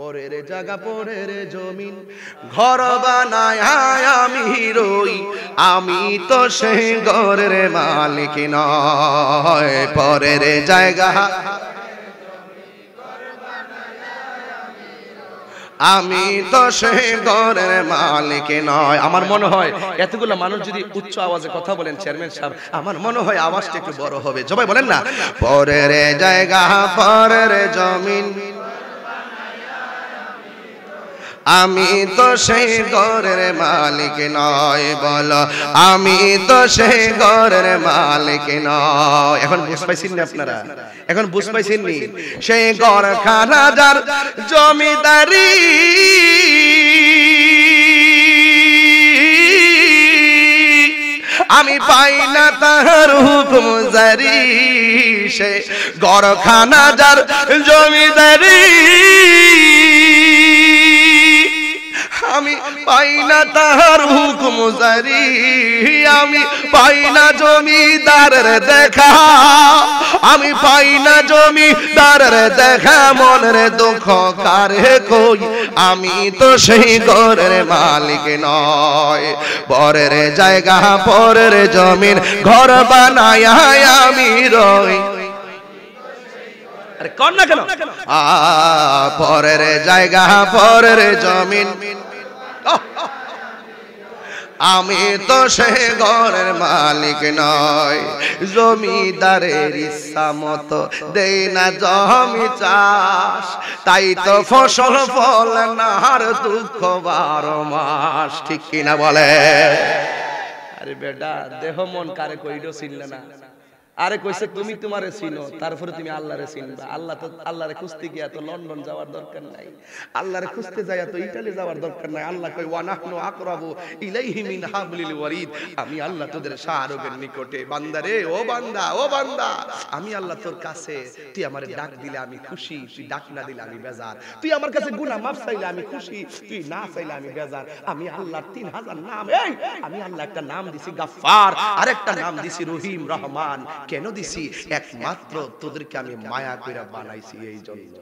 পরের জায়গা পরের জমিন ঘর বানায় আমি রই আমি তো সে ঘরের মালিক নয় পরের জায়গা আমি তো সে ঘরের মালিক নয় আমার মনে হয় এতগুলো মানুষ যদি উচ্চ আওয়াজে কথা বলেন চেয়ারম্যান সাহেব আমার মনে হয় আওয়াজটা একটু বড় হবে সবাই বলেন না পরের জায়গা পরের জমিন আমি তো সেই ঘরের মালিক নয় বল আমি তো সেই ঘরের মালিক নয় এখন বুঝ পাইছেন না আপনারা এখন বুঝ পাইছেন নি সেই ঘর যার জমিদারি আমি পাই না তাহার হুকুম জারি সে গড়খানা যার জমিদারি আমি পাই না তাহার হুকুম জারি আমি পাই না জমিদারের দেখা আমি পাই না জমিদারের দেখা মনের দুঃখ কারে কই আমি তো সেই ঘরের মালিক নয় পরের জায়গা পরের জমিন ঘর বানায় আমি রই আরে কর না কেন পরের জায়গা পরের জমিন আমি তো সে ঘরের মালিক নয় জমিদারের ইচ্ছা মতো দেই না জমি চাষ তাই তো ফসল ফল নার দুঃখ বারো মাস ঠিক কিনা বলে আরে বেটা দেহ মন কারে কইরো চিনলে না আরে কইছে তুমি তোমারে চিনো তারপরে তুমি আল্লাহরে চিনবা আল্লাহ তো আল্লাহরে খুঁজতে গিয়া তো লন্ডন যাওয়ার দরকার নাই আল্লাহরে খুঁজতে যাইয়া তো ইতালি যাওয়ার দরকার নাই আল্লাহ কই ওয়া নাহনু আকরাবু ইলাইহি মিন হাবলিল ওয়ারিদ আমি আল্লাহ তোদের শাহরুখের নিকটে বান্দারে ও বান্দা ও বান্দা আমি আল্লাহ তোর কাছে তুই আমারে ডাক দিলে আমি খুশি তুই ডাক না দিলে আমি বেজার তুই আমার কাছে গুনাহ মাফ চাইলে আমি খুশি তুই না চাইলে আমি বেজার আমি আল্লাহর 3000 নাম এই আমি আল্লাহ একটা নাম দিছি গাফফার আরেকটা নাম দিছি রহিম রহমান কেন দিছি একমাত্র তোদেরকে আমি মায়া করে বানাইছি এই জন্য